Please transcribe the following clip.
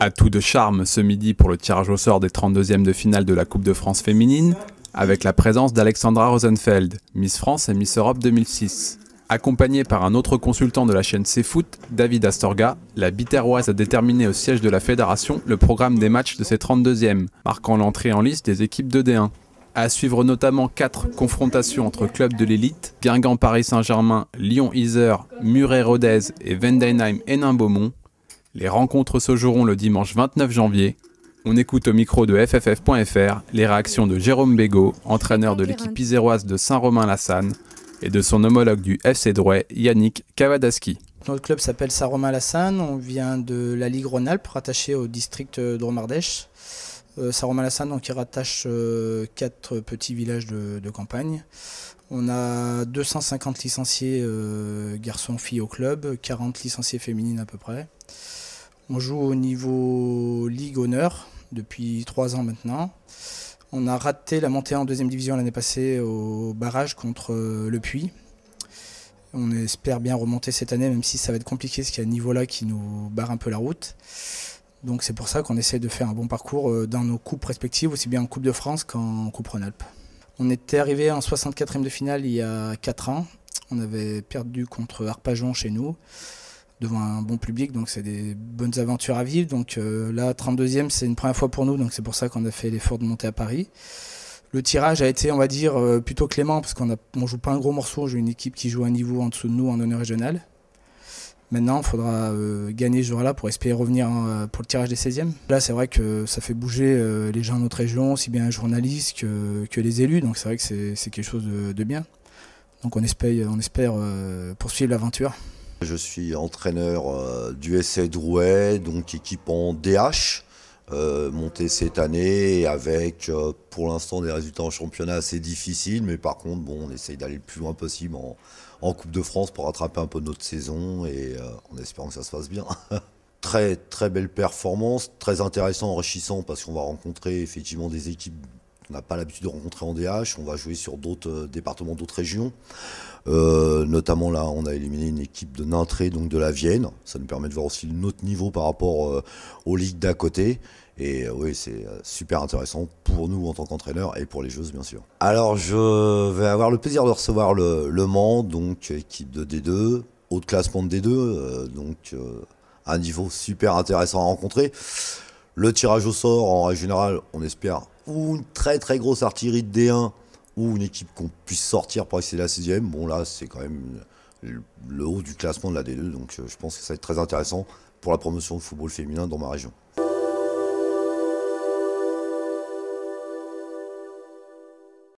À tout de charme ce midi pour le tirage au sort des 32e de finale de la Coupe de France féminine, avec la présence d'Alexandra Rosenfeld, Miss France et Miss Europe 2006. Accompagnée par un autre consultant de la chaîne CFoot, David Astorga, la Biterroise a déterminé au siège de la fédération le programme des matchs de ces 32e, marquant l'entrée en liste des équipes de D1. À suivre notamment quatre confrontations entre clubs de l'élite, Guingamp Paris Saint-Germain, Lyon Iser, Muret Rodez et Vendenheim Hénin Beaumont, les rencontres se joueront le dimanche 29 janvier. On écoute au micro de FFF.fr les réactions de Jérôme Bégaud, entraîneur de l'équipe iséroise de saint romain la et de son homologue du FC Drouet, Yannick Kavadaski. Notre club s'appelle saint romain la on vient de la Ligue Rhône-Alpes, rattachée au district de Romardèche. Euh, Saroma Lassane donc qui rattache euh, quatre petits villages de, campagne. On a 250 licenciés euh, garçons-filles au club, 40 licenciés féminines à peu près. On joue au niveau Ligue Honneur depuis 3 ans maintenant. On a raté la montée en deuxième division l'année passée au barrage contre Le Puy. On espère bien remonter cette année, même si ça va être compliqué, parce qu'il y a un niveau là qui nous barre un peu la route. Donc c'est pour ça qu'on essaie de faire un bon parcours euh, dans nos coupes respectives, aussi bien en Coupe de France qu'en Coupe Rhône-Alpes. On était arrivé en 64e de finale il y a 4 ans. On avait perdu contre Arpajon chez nous, devant un bon public, donc c'est des bonnes aventures à vivre. Donc euh, là, 32e, c'est une première fois pour nous, donc c'est pour ça qu'on a fait l'effort de monter à Paris. Le tirage a été, on va dire, euh, plutôt clément, parce qu'on ne joue pas un gros morceau, j'ai une équipe qui joue un niveau en dessous de nous en honneur régional. Maintenant, il faudra euh, gagner ce jour-là pour espérer revenir hein, pour le tirage des 16e. Là, c'est vrai que ça fait bouger euh, les gens de notre région, aussi bien les journalistes que, les élus. Donc, c'est vrai que c'est quelque chose de, bien. Donc, on espère, on espère euh, poursuivre l'aventure. Je suis entraîneur du SC Drouet, donc équipe en DH. Euh, monter monté cette année avec euh, pour l'instant des résultats en championnat assez difficiles, mais par contre, bon, on essaye d'aller le plus loin possible en, en, Coupe de France pour rattraper un peu notre saison et euh, en espérant que ça se passe bien. très très belle performance, très intéressant, enrichissant parce qu'on va rencontrer effectivement des équipes on n'a pas l'habitude de rencontrer en DH. On va jouer sur d'autres euh, départements, d'autres régions. Euh, notamment là, on a éliminé une équipe de Nintré, donc de la Vienne. Ça nous permet de voir aussi notre niveau par rapport euh, aux ligues d'à côté. Et oui, c'est super intéressant pour nous en tant qu'entraîneurs et pour les joueuses, bien sûr. Alors, je vais avoir le plaisir de recevoir le, le Mans, donc équipe de D2, haut classement de D2, donc un niveau super intéressant à rencontrer. Le tirage au sort, en général, on espère ou une très très grosse artillerie de D1 ou une équipe qu'on puisse sortir pour accéder à la 6ème, bon là c'est quand même le haut du classement de la D2, donc euh, je pense que ça va être très intéressant pour la promotion de football féminin dans ma région.